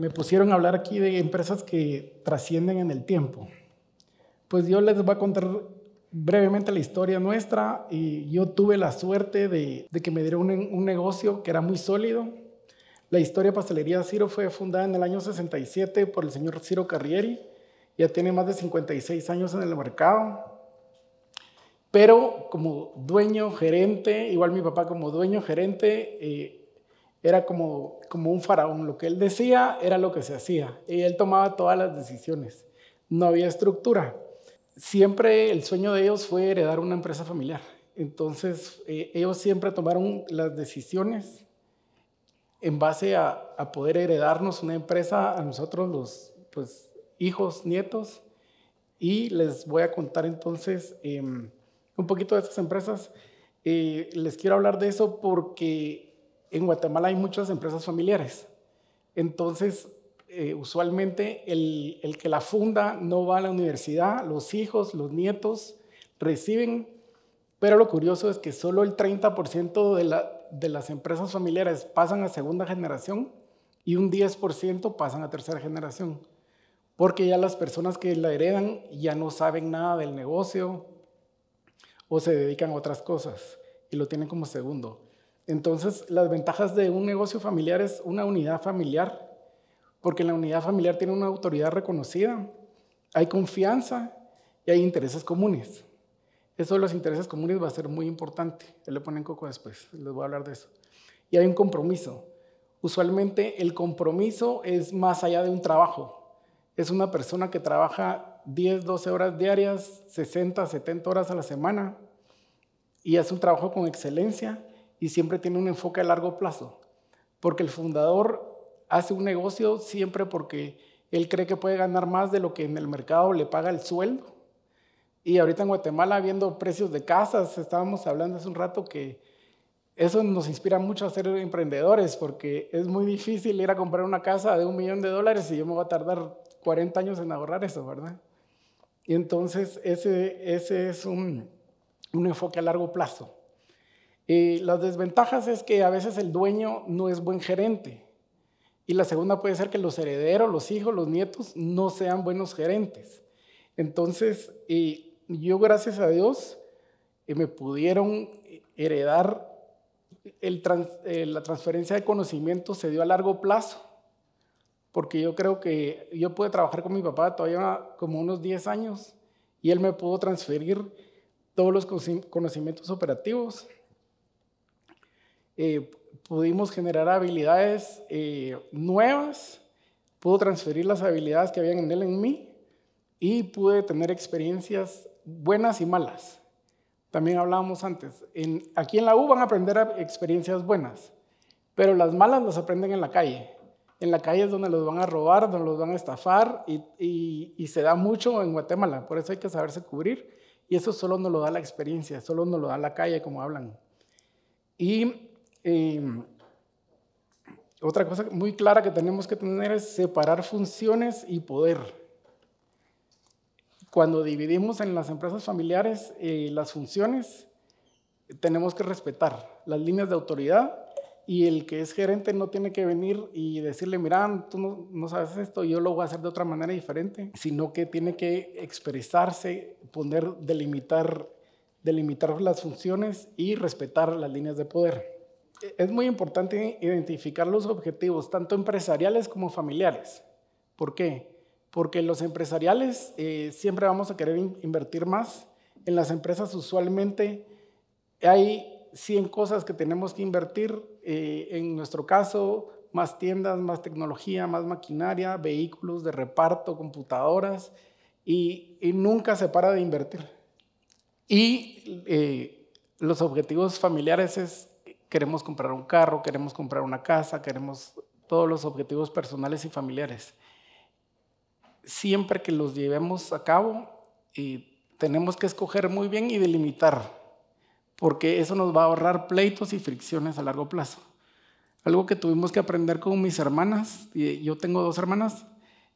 me pusieron a hablar aquí de empresas que trascienden en el tiempo. Pues yo les voy a contar brevemente la historia nuestra y yo tuve la suerte de, que me dieron un, negocio que era muy sólido. La historia Pastelería Ciro fue fundada en el año 67 por el señor Ciro Carrieri. Ya tiene más de 56 años en el mercado. Pero como dueño, gerente, igual mi papá como dueño, gerente, eh, era como, como un faraón. Lo que él decía era lo que se hacía y él tomaba todas las decisiones. No había estructura. Siempre el sueño de ellos fue heredar una empresa familiar. Entonces eh, ellos siempre tomaron las decisiones en base a, poder heredarnos una empresa a nosotros los pues, hijos, nietos. Y les voy a contar entonces em, un poquito de estas empresas. Eh, les quiero hablar de eso porque en Guatemala hay muchas empresas familiares. Entonces, eh, usualmente el, que la funda no va a la universidad, los hijos, los nietos reciben, pero lo curioso es que solo el 30% de, de las empresas familiares pasan a segunda generación y un 10% pasan a tercera generación, porque ya las personas que la heredan ya no saben nada del negocio o se dedican a otras cosas y lo tienen como segundo. Entonces, las ventajas de un negocio familiar es una unidad familiar, porque la unidad familiar tiene una autoridad reconocida, hay confianza y hay intereses comunes. Eso de los intereses comunes va a ser muy importante. Él le ponen coco después, les voy a hablar de eso. Y hay un compromiso. Usualmente el compromiso es más allá de un trabajo. Es una persona que trabaja 10, 12 horas diarias, 60, 70 horas a la semana y hace un trabajo con excelencia y siempre tiene un enfoque a largo plazo, porque el fundador hace un negocio siempre porque él cree que puede ganar más de lo que en el mercado le paga el sueldo. Y ahorita en Guatemala, viendo precios de casas, estábamos hablando hace un rato que eso nos inspira mucho a ser emprendedores, porque es muy difícil ir a comprar una casa de un millón de dólares y yo me voy a tardar 40 años en ahorrar eso, ¿verdad? Y entonces ese, ese es un enfoque a largo plazo. Eh, las desventajas es que a veces el dueño no es buen gerente. Y la segunda puede ser que los herederos, los hijos, los nietos no sean buenos gerentes. Entonces, eh, yo gracias a Dios eh, me pudieron heredar, la transferencia de conocimientos se dio a largo plazo, porque yo creo que yo pude trabajar con mi papá todavía como unos 10 años y él me pudo transferir todos los conocimientos operativos eh, pudimos generar habilidades eh, nuevas, pude transferir las habilidades que habían en él en mí y pude tener experiencias buenas y malas. También hablábamos antes, en, aquí en la U van a aprender experiencias buenas, pero las malas las aprenden en la calle. En la calle es donde los van a robar, donde los van a estafar y, y se da mucho en Guatemala, por eso hay que saberse cubrir y eso solo nos lo da la experiencia, solo nos lo da la calle, como hablan. Y otra cosa muy clara que tenemos que tener es separar funciones y poder. Cuando dividimos en las empresas familiares eh, las funciones, tenemos que respetar las líneas de autoridad y el que es gerente no tiene que venir y decirle, mira, tú no, sabes esto, yo lo voy a hacer de otra manera diferente, sino que tiene que expresarse, poner, delimitar, delimitar las funciones y respetar las líneas de poder es muy importante identificar los objetivos, tanto empresariales como familiares. ¿Por qué? Porque los empresariales eh, siempre vamos a querer invertir más. En las empresas usualmente hay 100 cosas que tenemos que invertir, eh, en nuestro caso, más tiendas, más tecnología, más maquinaria, vehículos de reparto, computadoras, y, nunca se para de invertir. Y eh, los objetivos familiares es queremos comprar un carro, queremos comprar una casa, queremos todos los objetivos personales y familiares. Siempre que los llevemos a cabo, y eh, tenemos que escoger muy bien y delimitar, porque eso nos va a ahorrar pleitos y fricciones a largo plazo. Algo que tuvimos que aprender con mis hermanas, y yo tengo dos hermanas,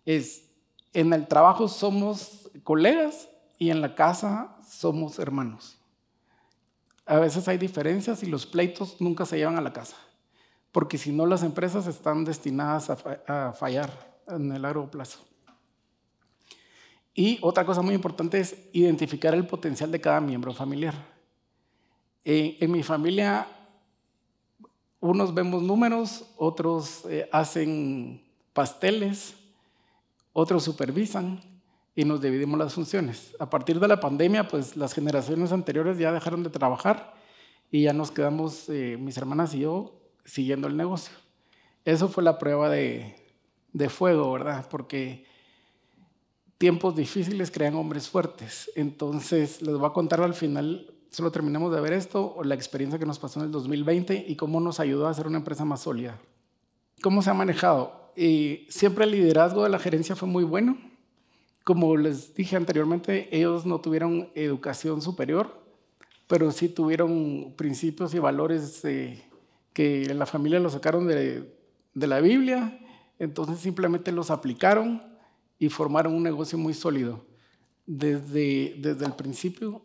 es en el trabajo somos colegas y en la casa somos hermanos. A veces hay diferencias y los pleitos nunca se llevan a la casa, porque si no las empresas están destinadas a, fallar en el largo plazo. Y otra cosa muy importante es identificar el potencial de cada miembro familiar. Eh, en, mi familia, unos vemos números, otros eh, hacen pasteles, otros supervisan, y nos dividimos las funciones. A partir de la pandemia, pues las generaciones anteriores ya dejaron de trabajar y ya nos quedamos, eh, mis hermanas y yo, siguiendo el negocio. Eso fue la prueba de, fuego, ¿verdad? Porque tiempos difíciles crean hombres fuertes. Entonces, les voy a contar al final, solo terminamos de ver esto, la experiencia que nos pasó en el 2020 y cómo nos ayudó a hacer una empresa más sólida. ¿Cómo se ha manejado? Y eh, siempre el liderazgo de la gerencia fue muy bueno como les dije anteriormente, ellos no tuvieron educación superior, pero sí tuvieron principios y valores eh, que en la familia los sacaron de, la Biblia, entonces simplemente los aplicaron y formaron un negocio muy sólido. Desde, desde el principio,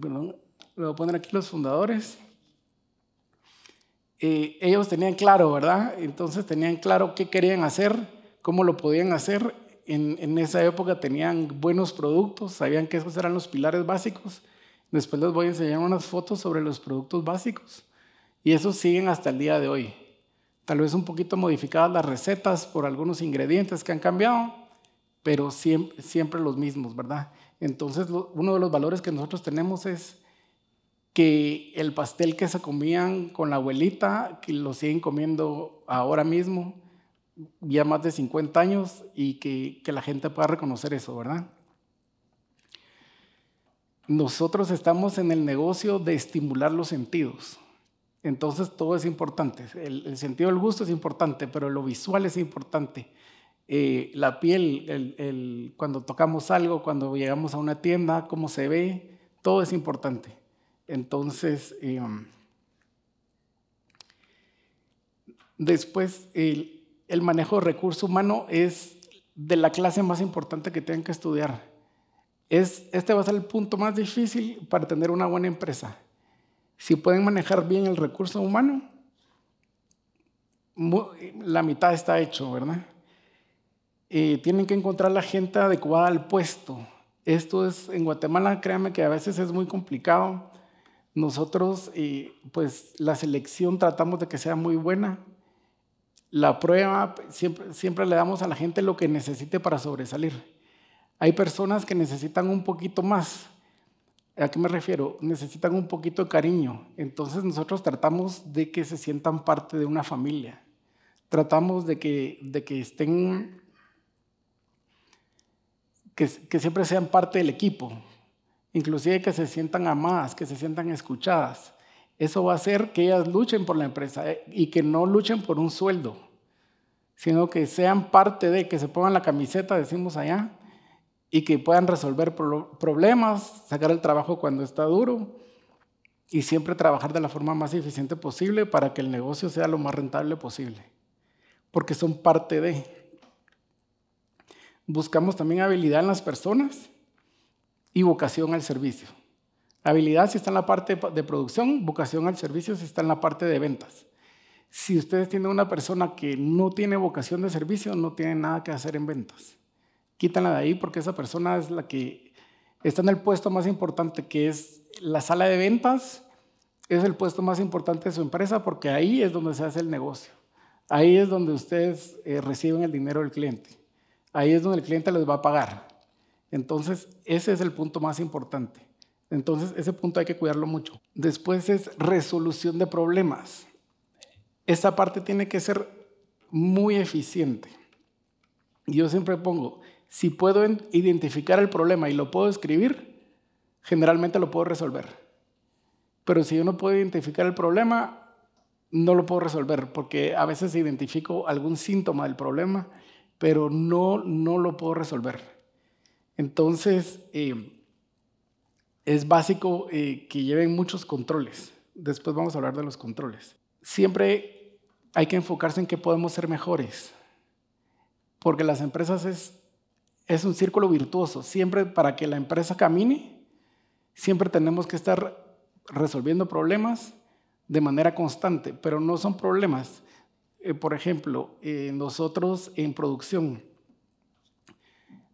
perdón, lo voy a poner aquí los fundadores. Eh, ellos tenían claro, ¿verdad? Entonces tenían claro qué querían hacer, cómo lo podían hacer en, esa época tenían buenos productos, sabían que esos eran los pilares básicos. Después les voy a enseñar unas fotos sobre los productos básicos y esos siguen hasta el día de hoy. Tal vez un poquito modificadas las recetas por algunos ingredientes que han cambiado, pero siempre, los mismos, ¿verdad? Entonces uno de los valores que nosotros tenemos es que el pastel que se comían con la abuelita, que lo siguen comiendo ahora mismo, ya más de 50 años y que, la gente pueda reconocer eso, ¿verdad? Nosotros estamos en el negocio de estimular los sentidos. Entonces todo es importante. El, sentido del gusto es importante, pero lo visual es importante. Eh, la piel, cuando tocamos algo, cuando llegamos a una tienda, cómo se ve, todo es importante. Entonces, em, después, el el manejo de recurso humano es de la clase más importante que tienen que estudiar. Es, este va a ser el punto más difícil para tener una buena empresa. Si pueden manejar bien el recurso humano, la mitad está hecho, ¿verdad? Eh, tienen que encontrar la gente adecuada al puesto. Esto es, en Guatemala, créanme que a veces es muy complicado. Nosotros, eh, pues la selección tratamos de que sea muy buena, la prueba, siempre, le damos a la gente lo que necesite para sobresalir. Hay personas que necesitan un poquito más. ¿A qué me refiero? Necesitan un poquito de cariño. Entonces nosotros tratamos de que se sientan parte de una familia. Tratamos de que, estén, que, que siempre sean parte del equipo. Inclusive que se sientan amadas, que se sientan escuchadas. Eso va a hacer que ellas luchen por la empresa eh, y que no luchen por un sueldo, sino que sean parte de, que se pongan la camiseta, decimos allá, y que puedan resolver problemas, sacar el trabajo cuando está duro y siempre trabajar de la forma más eficiente posible para que el negocio sea lo más rentable posible, porque son parte de. Buscamos también habilidad en las personas y vocación al servicio. Habilidad si está en la parte de producción, vocación al servicio si está en la parte de ventas. Si ustedes tienen una persona que no tiene vocación de servicio, no tiene nada que hacer en ventas. Quítanla de ahí porque esa persona es la que está en el puesto más importante, que es la sala de ventas, es el puesto más importante de su empresa porque ahí es donde se hace el negocio. Ahí es donde ustedes eh, reciben el dinero del cliente. Ahí es donde el cliente les va a pagar. Entonces, ese es el punto más importante. Entonces, ese punto hay que cuidarlo mucho. Después es resolución de problemas. Esa parte tiene que ser muy eficiente. Yo siempre pongo, si puedo identificar el problema y lo puedo escribir, generalmente lo puedo resolver. Pero si yo no puedo identificar el problema, no lo puedo resolver porque a veces identifico algún síntoma del problema, pero no, no lo puedo resolver. Entonces, eh, es básico eh, que lleven muchos controles. Después vamos a hablar de los controles. Siempre hay que enfocarse en qué podemos ser mejores, porque las empresas es, es un círculo virtuoso. Siempre para que la empresa camine, siempre tenemos que estar resolviendo problemas de manera constante, pero no son problemas. Eh, por ejemplo, eh, nosotros en producción,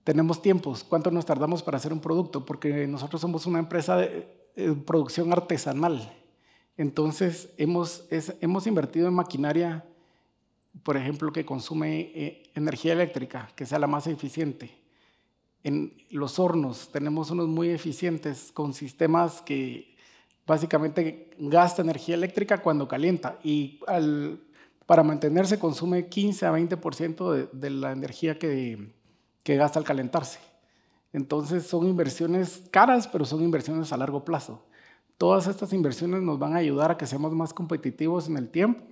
tenemos tiempos, cuánto nos tardamos para hacer un producto, porque nosotros somos una empresa de eh, producción artesanal. Entonces, hemos, hemos invertido en maquinaria, por ejemplo, que consume eh, energía eléctrica, que sea la más eficiente. En los hornos tenemos unos muy eficientes con sistemas que básicamente gasta energía eléctrica cuando calienta y al, para mantenerse consume 15 a 20% de, de la energía que, que gasta al calentarse. Entonces son inversiones caras, pero son inversiones a largo plazo. Todas estas inversiones nos van a ayudar a que seamos más competitivos en el tiempo.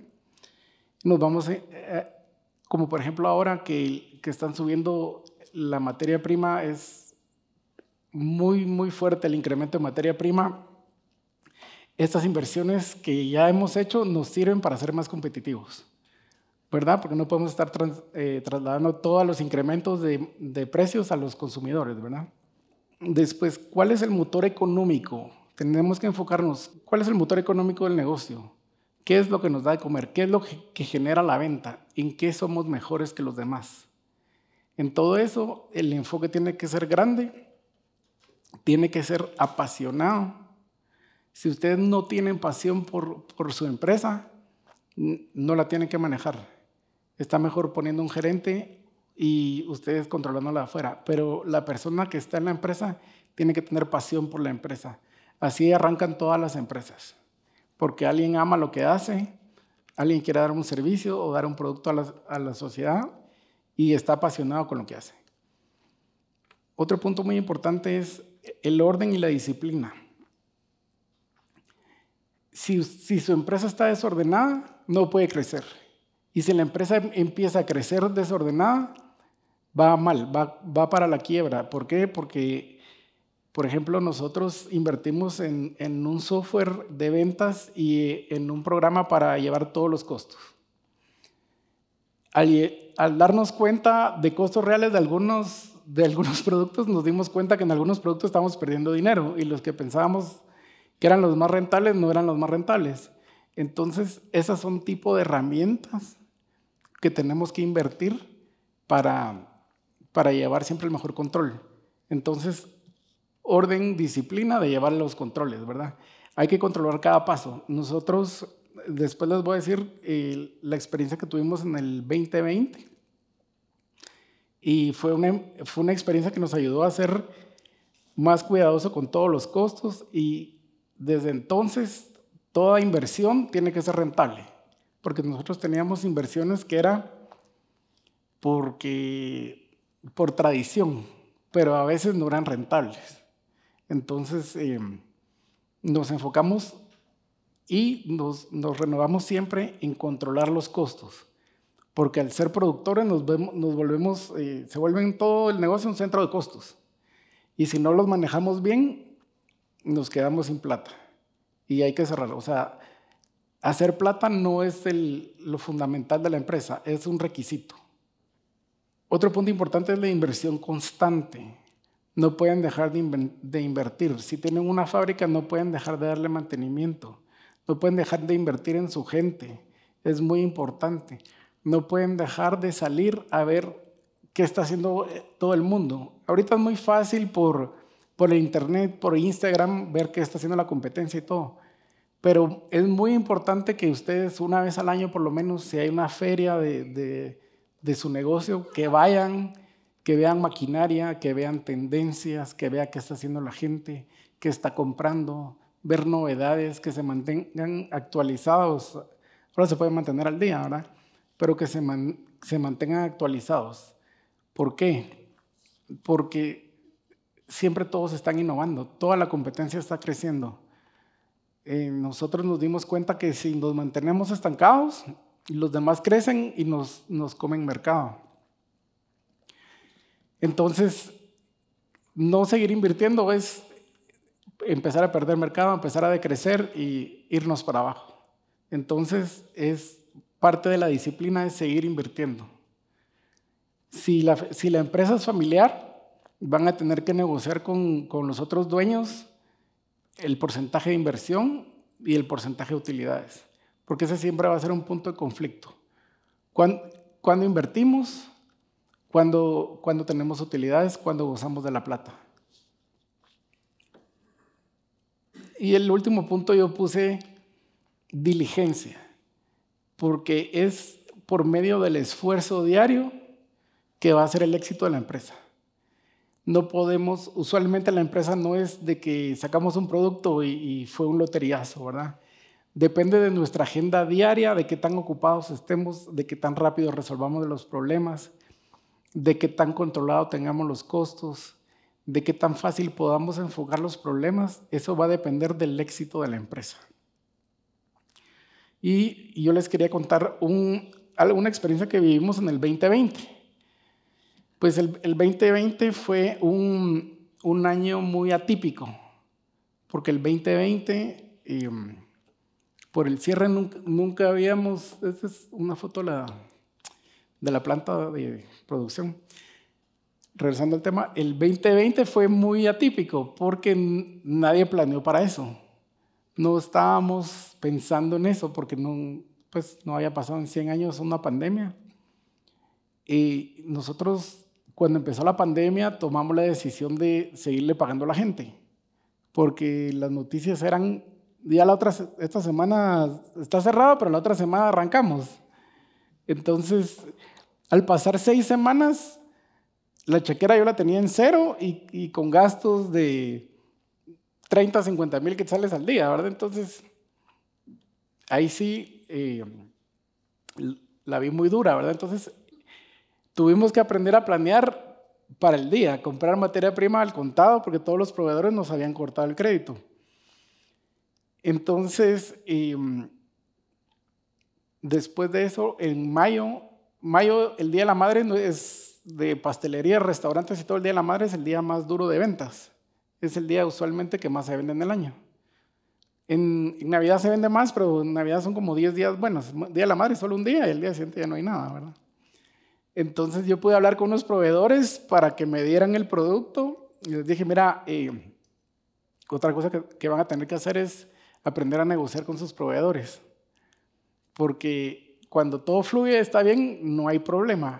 Nos vamos, eh, eh, como por ejemplo ahora que, que están subiendo la materia prima, es muy, muy fuerte el incremento de materia prima. Estas inversiones que ya hemos hecho nos sirven para ser más competitivos. ¿verdad? Porque no podemos estar eh, trasladando todos los incrementos de, precios a los consumidores, ¿verdad? Después, ¿cuál es el motor económico? Tenemos que enfocarnos, ¿cuál es el motor económico del negocio? ¿Qué es lo que nos da de comer? ¿Qué es lo que, genera la venta? ¿En qué somos mejores que los demás? En todo eso, el enfoque tiene que ser grande, tiene que ser apasionado. Si ustedes no tienen pasión por su empresa, no la tienen que manejar Está mejor poniendo un gerente y ustedes controlándola afuera, pero la persona que está en la empresa tiene que tener pasión por la empresa. Así arrancan todas las empresas, porque alguien ama lo que hace, alguien quiere dar un servicio o dar un producto a la, sociedad y está apasionado con lo que hace. Otro punto muy importante es el orden y la disciplina. Si, si, su empresa está desordenada, no puede crecer. Y si la empresa em, empieza a crecer desordenada, va mal, va, para la quiebra. ¿Por qué? Porque, por ejemplo, nosotros invertimos en, un software de ventas y eh, en un programa para llevar todos los costos. Al, darnos cuenta de costos reales de algunos, de algunos productos, nos dimos cuenta que en algunos productos estamos perdiendo dinero y los que pensábamos que eran los más rentables no eran los más rentables. Entonces, esas son tipo de herramientas que tenemos que invertir para, para llevar siempre el mejor control. Entonces, orden, disciplina de llevar los controles, ¿verdad? Hay que controlar cada paso. Nosotros, después les voy a decir la experiencia que tuvimos en el 2020 y fue una, fue una experiencia que nos ayudó a ser más cuidadoso con todos los costos y desde entonces toda inversión tiene que ser rentable porque nosotros teníamos inversiones que era porque, por tradición, pero a veces no eran rentables. Entonces eh, nos enfocamos y nos, renovamos siempre en controlar los costos, porque al ser productores nos, nos volvemos, eh, se vuelve todo el negocio un centro de costos. Y si no los manejamos bien, nos quedamos sin plata y hay que cerrarlo. O sea, Hacer plata no es lo fundamental de la empresa, es un requisito. Otro punto importante es la inversión constante. No pueden dejar de, invertir. Si tienen una fábrica, no pueden dejar de darle mantenimiento. No pueden dejar de invertir en su gente. Es muy importante. No pueden dejar de salir a ver qué está haciendo eh, todo el mundo. Ahorita es muy fácil por, Internet, por Instagram, ver qué está haciendo la competencia y todo. Pero es muy importante que ustedes una vez al año, por lo menos, si hay una feria de, su negocio, que vayan, que vean maquinaria, que vean tendencias, que vean qué está haciendo la gente, qué está comprando, ver novedades, que se mantengan actualizados. Ahora se puede mantener al día, ¿verdad? Pero que se mantengan actualizados. ¿Por qué? Porque siempre todos están innovando, toda la competencia está creciendo. Eh, nosotros nos dimos cuenta que si nos mantenemos estancados, los demás crecen y nos, comen mercado. Entonces, no seguir invirtiendo es empezar a perder mercado, empezar a decrecer y irnos para abajo. Entonces, es parte de la disciplina de seguir invirtiendo. Si la, empresa es familiar, van a tener que negociar con los otros dueños el porcentaje de inversión y el porcentaje de utilidades, porque ese siempre va a ser un punto de conflicto. ¿Cuándo invertimos, ¿Cuándo tenemos utilidades, ¿Cuándo gozamos de la plata. Y el último punto yo puse diligencia, porque es por medio del esfuerzo diario que va a ser el éxito de la empresa no podemos, usualmente la empresa no es de que sacamos un producto y, fue un loteriazo, ¿verdad? Depende de nuestra agenda diaria, de qué tan ocupados estemos, de qué tan rápido resolvamos los problemas, de qué tan controlado tengamos los costos, de qué tan fácil podamos enfocar los problemas. Eso va a depender del éxito de la empresa. Y, yo les quería contar una experiencia que vivimos en el 2020 pues el, 2020 fue un, año muy atípico, porque el 2020, em, por el cierre nunca, habíamos, esta es una foto de la planta de producción. Regresando al tema, el 2020 fue muy atípico porque nadie planeó para eso. No estábamos pensando en eso porque no, pues, no había pasado en 100 años una pandemia. Y nosotros cuando empezó la pandemia tomamos la decisión de seguirle pagando a la gente, porque las noticias eran, ya la otra, esta semana está cerrada, pero la otra semana arrancamos. Entonces, al pasar seis semanas, la chequera yo la tenía en cero y, con gastos de 30, 50 mil quetzales al día, ¿verdad? Entonces, ahí sí eh, la vi muy dura, ¿verdad? Entonces, Tuvimos que aprender a planear para el día, comprar materia prima al contado porque todos los proveedores nos habían cortado el crédito. Entonces, em, después de eso, en mayo, mayo, el Día de la Madre es de pastelería, restaurantes y todo el Día de la Madre es el día más duro de ventas. Es el día usualmente que más se vende en el año. En, Navidad se vende más, pero en Navidad son como 10 días buenos. Día de la Madre es solo un día y el día siguiente ya no hay nada, ¿verdad? Entonces yo pude hablar con unos proveedores para que me dieran el producto y les dije, mira, eh, otra cosa que, van a tener que hacer es aprender a negociar con sus proveedores. Porque cuando todo fluye, está bien, no hay problema.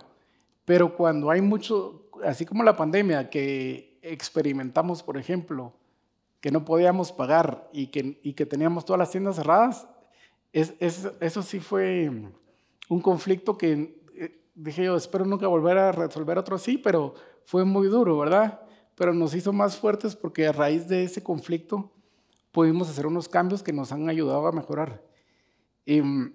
Pero cuando hay mucho, así como la pandemia que experimentamos, por ejemplo, que no podíamos pagar y que, que teníamos todas las tiendas cerradas, eso sí fue un conflicto que dije yo, espero nunca volver a resolver otro así, pero fue muy duro, ¿verdad? Pero nos hizo más fuertes porque a raíz de ese conflicto pudimos hacer unos cambios que nos han ayudado a mejorar. Em,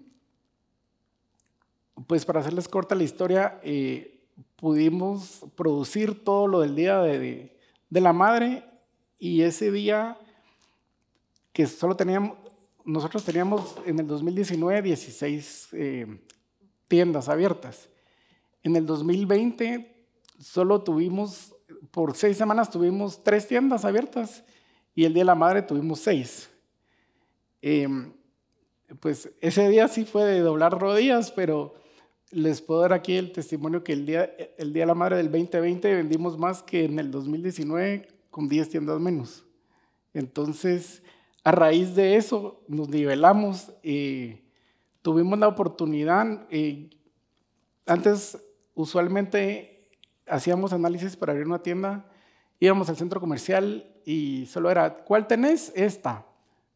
pues para hacerles corta la historia, eh, pudimos producir todo lo del Día de, de, la Madre y ese día que solo teníamos, nosotros teníamos en el 2019 16 eh, tiendas abiertas en el 2020 solo tuvimos, por seis semanas tuvimos tres tiendas abiertas y el Día de la Madre tuvimos seis. Em, pues ese día sí fue de doblar rodillas, pero les puedo dar aquí el testimonio que el día, el día de la Madre del 2020 vendimos más que en el 2019 con 10 tiendas menos. Entonces, a raíz de eso, nos nivelamos. y eh, tuvimos la oportunidad, eh, antes usualmente hacíamos análisis para abrir una tienda, íbamos al centro comercial y solo era, ¿cuál tenés? Esta.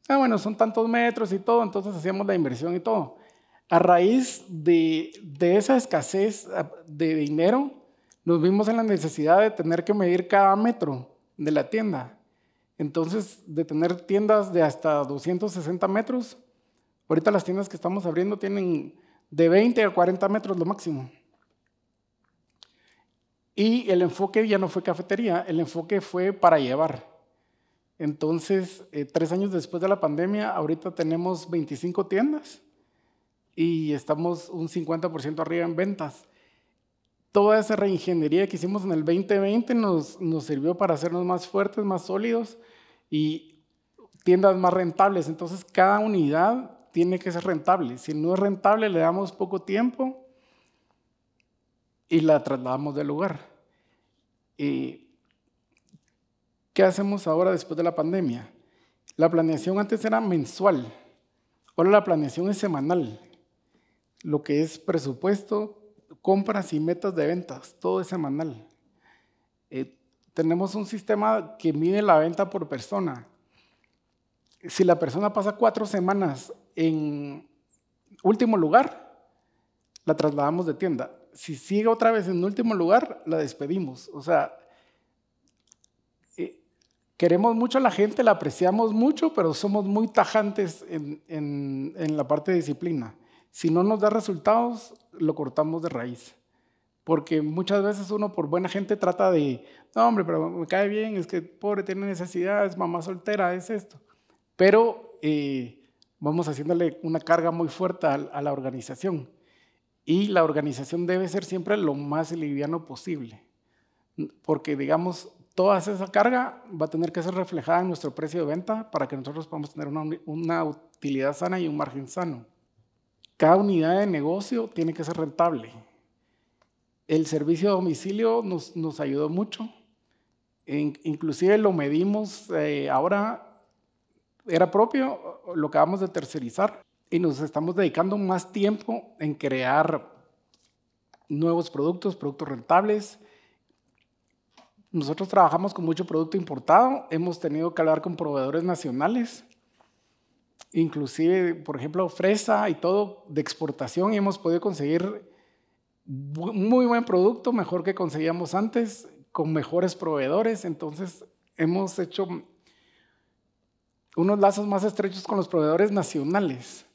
Ah, bueno, son tantos metros y todo, entonces hacíamos la inversión y todo. A raíz de, de esa escasez ah, de dinero, nos vimos en la necesidad de tener que medir cada metro de la tienda. Entonces, de tener tiendas de hasta 260 metros, ahorita las tiendas que estamos abriendo tienen de 20 a 40 metros lo máximo. Y el enfoque ya no fue cafetería, el enfoque fue para llevar. Entonces, eh, tres años después de la pandemia, ahorita tenemos 25 tiendas y estamos un 50% arriba en ventas. Toda esa reingeniería que hicimos en el 2020 nos sirvió para hacernos más fuertes, más sólidos y tiendas más rentables. Entonces, cada unidad tiene que ser rentable. Si no es rentable, le damos poco tiempo y la trasladamos del lugar. ¿Qué hacemos ahora después de la pandemia? La planeación antes era mensual, ahora la planeación es semanal, lo que es presupuesto, compras y metas de ventas, todo es semanal. Eh, tenemos un sistema que mide la venta por persona. Si la persona pasa cuatro semanas en último lugar, la trasladamos de tienda si sigue otra vez en último lugar, la despedimos. O sea, eh, queremos mucho a la gente, la apreciamos mucho, pero somos muy tajantes en, en, la parte de disciplina. Si no nos da resultados, lo cortamos de raíz porque muchas veces uno por buena gente trata de, no hombre, pero me cae bien, es que pobre, tiene necesidades, mamá soltera, es esto. Pero eh, vamos haciéndole una carga muy fuerte a la organización. Y la organización debe ser siempre lo más liviano posible, porque digamos, toda esa carga va a tener que ser reflejada en nuestro precio de venta para que nosotros podamos tener una, utilidad sana y un margen sano. Cada unidad de negocio tiene que ser rentable. El servicio de domicilio nos, ayudó mucho. inclusive lo medimos eh, ahora, era propio, lo acabamos de tercerizar y nos estamos dedicando más tiempo en crear nuevos productos, productos rentables. Nosotros trabajamos con mucho producto importado, hemos tenido que hablar con proveedores nacionales, inclusive, por ejemplo, fresa y todo de exportación y hemos podido conseguir muy buen producto, mejor que conseguíamos antes, con mejores proveedores, entonces hemos hecho unos lazos más estrechos con los proveedores nacionales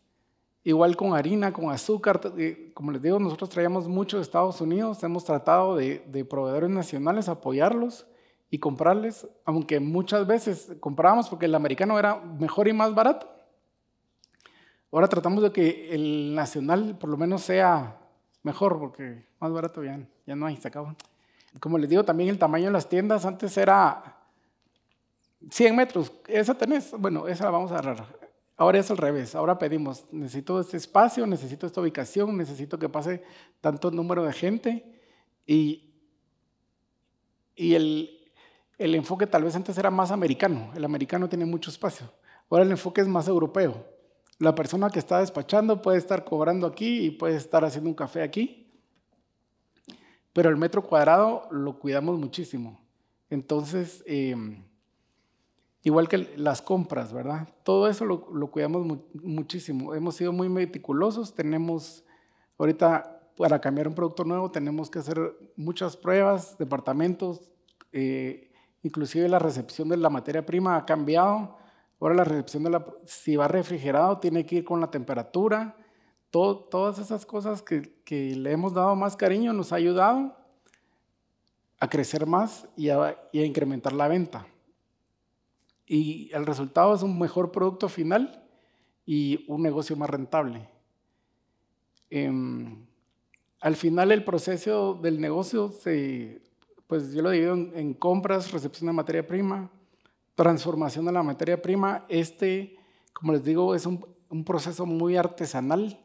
Igual con harina, con azúcar, eh, como les digo, nosotros traíamos mucho de Estados Unidos, hemos tratado de, proveedores nacionales apoyarlos y comprarles, aunque muchas veces comprábamos porque el americano era mejor y más barato. Ahora tratamos de que el nacional por lo menos sea mejor, porque más barato ya, ya no hay, se acabó. Como les digo, también el tamaño de las tiendas antes era 100 metros. Esa tenés, bueno, esa la vamos a agarrar. Ahora es al revés, ahora pedimos, necesito este espacio, necesito esta ubicación, necesito que pase tanto número de gente y, el, enfoque tal vez antes era más americano, el americano tiene mucho espacio, ahora el enfoque es más europeo. La persona que está despachando puede estar cobrando aquí y puede estar haciendo un café aquí, pero el metro cuadrado lo cuidamos muchísimo. Entonces, em, Igual que las compras, ¿verdad? Todo eso lo, cuidamos muchísimo. Hemos sido muy meticulosos. Tenemos, ahorita, para cambiar un producto nuevo, tenemos que hacer muchas pruebas, departamentos, eh, inclusive la recepción de la materia prima ha cambiado. Ahora la recepción de la, si va refrigerado, tiene que ir con la temperatura. Todo, todas esas cosas que, le hemos dado más cariño nos ha ayudado a crecer más y a incrementar la venta y el resultado es un mejor producto final y un negocio más rentable. Em, al final el proceso del negocio se, pues yo lo divido en, compras, recepción de materia prima, transformación de la materia prima. Este, como les digo, es un, proceso muy artesanal.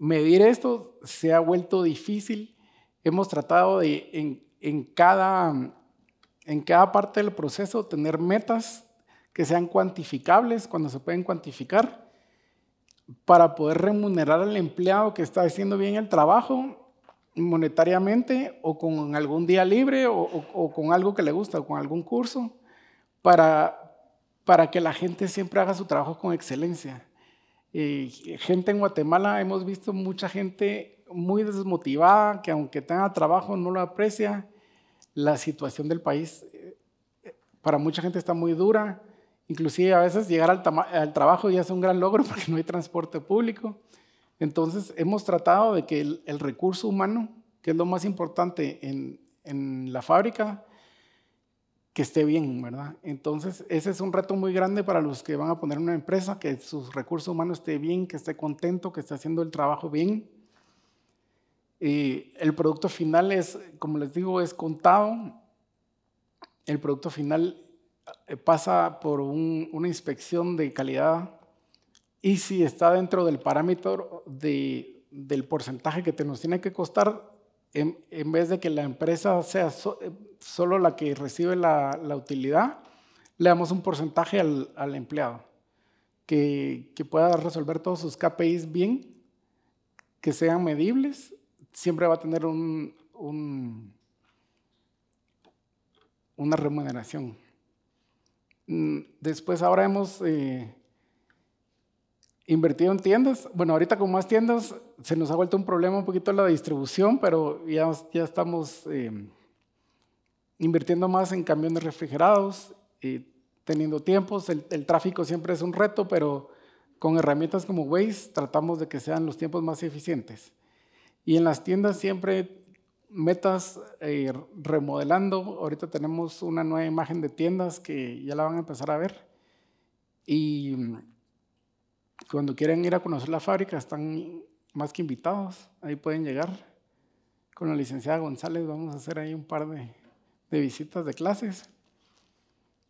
Medir esto se ha vuelto difícil. Hemos tratado de en, cada en cada parte del proceso tener metas que sean cuantificables cuando se pueden cuantificar, para poder remunerar al empleado que está haciendo bien el trabajo monetariamente o con algún día libre o, con algo que le gusta o con algún curso, para, para que la gente siempre haga su trabajo con excelencia. gente en Guatemala, hemos visto mucha gente muy desmotivada, que aunque tenga trabajo no lo aprecia. La situación del país eh, para mucha gente está muy dura. Inclusive a veces llegar al, trabajo ya es un gran logro porque no hay transporte público. Entonces hemos tratado de que el, recurso humano, que es lo más importante en, la fábrica, que esté bien, ¿verdad? Entonces ese es un reto muy grande para los que van a poner una empresa, que sus recursos humanos esté bien, que esté contento, que esté haciendo el trabajo bien. Y eh, el producto final es, como les digo, es contado. El producto final eh, pasa por una inspección de calidad y si está dentro del parámetro del porcentaje que te nos tiene que costar, en, vez de que la empresa sea eh, solo la que recibe la, utilidad, le damos un porcentaje al, empleado, que, pueda resolver todos sus KPIs bien, que sean medibles, siempre va a tener una remuneración. Mm, después ahora hemos eh, invertido en tiendas. Bueno, ahorita con más tiendas se nos ha vuelto un problema un poquito la distribución, pero ya, ya estamos em, invirtiendo más en camiones refrigerados, y eh, teniendo tiempos. El, el, tráfico siempre es un reto, pero con herramientas como Waze tratamos de que sean los tiempos más eficientes. Y en las tiendas siempre metas eh, remodelando. Ahorita tenemos una nueva imagen de tiendas que ya la van a empezar a ver. Y mm, cuando quieran ir a conocer la fábrica, están más que invitados. Ahí pueden llegar. Con la licenciada González vamos a hacer ahí un par de, visitas de clases.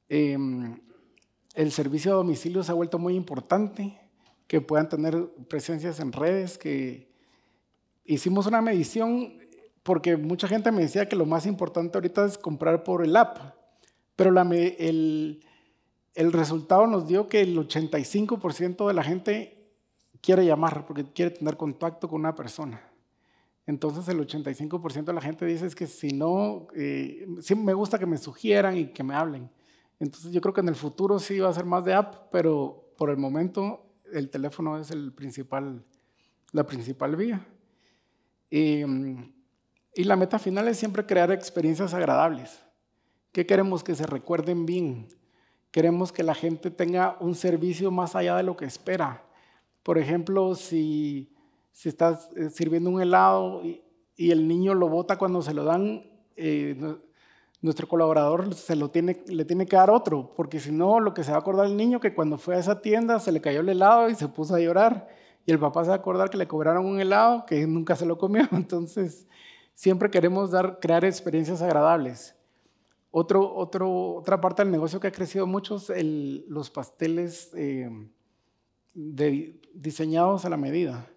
Em, el servicio a domicilio se ha vuelto muy importante, que puedan tener presencias en redes, que hicimos una medición porque mucha gente me decía que lo más importante ahorita es comprar por el app, pero la, el, resultado nos dio que el 85% de la gente quiere llamar porque quiere tener contacto con una persona. Entonces el 85% de la gente dice es que si no, eh, sí me gusta que me sugieran y que me hablen. Entonces yo creo que en el futuro sí va a ser más de app, pero por el momento el teléfono es el principal, la principal vía. Eh, y la meta final es siempre crear experiencias agradables. ¿Qué queremos? Que se recuerden bien. Queremos que la gente tenga un servicio más allá de lo que espera. Por ejemplo, si, si estás eh, sirviendo un helado y, el niño lo bota cuando se lo dan, eh, nuestro colaborador se lo tiene, le tiene que dar otro, porque si no, lo que se va a acordar el niño que cuando fue a esa tienda se le cayó el helado y se puso a llorar, y el papá se va a acordar que le cobraron un helado que nunca se lo comió. Entonces, siempre queremos dar, crear experiencias agradables. Otro, otro, otra parte del negocio que ha crecido mucho es los pasteles eh, diseñados a la medida.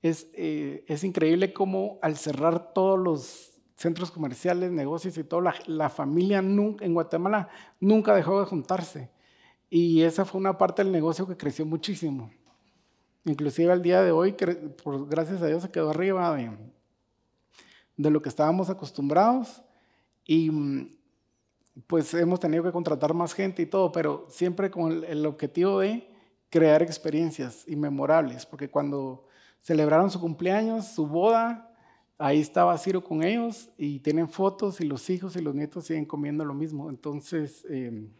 Es, eh, es, increíble cómo al cerrar todos los centros comerciales, negocios y todo, la, familia en Guatemala nunca dejó de juntarse. Y esa fue una parte del negocio que creció muchísimo. Inclusive al día de hoy, por, gracias a Dios, se quedó arriba de de lo que estábamos acostumbrados y mm, pues hemos tenido que contratar más gente y todo, pero siempre con el objetivo de crear experiencias inmemorables, porque cuando celebraron su cumpleaños, su boda, ahí estaba Ciro con ellos y tienen fotos y los hijos y los nietos siguen comiendo lo mismo. Entonces... Em,